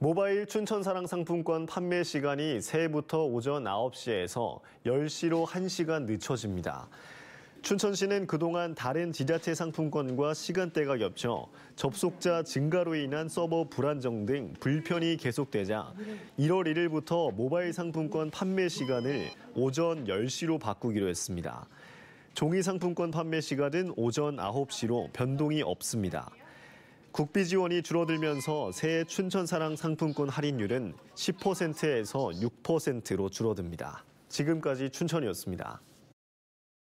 모바일 춘천사랑 상품권 판매 시간이 새해부터 오전 9시에서 10시로 1시간 늦춰집니다. 춘천시는 그동안 다른 지자체 상품권과 시간대가 겹쳐 접속자 증가로 인한 서버 불안정 등 불편이 계속되자 1월 1일부터 모바일 상품권 판매 시간을 오전 10시로 바꾸기로 했습니다. 종이 상품권 판매 시간은 오전 9시로 변동이 없습니다. 국비 지원이 줄어들면서 새해 춘천사랑 상품권 할인율은 10%에서 6%로 줄어듭니다. 지금까지 춘천이었습니다.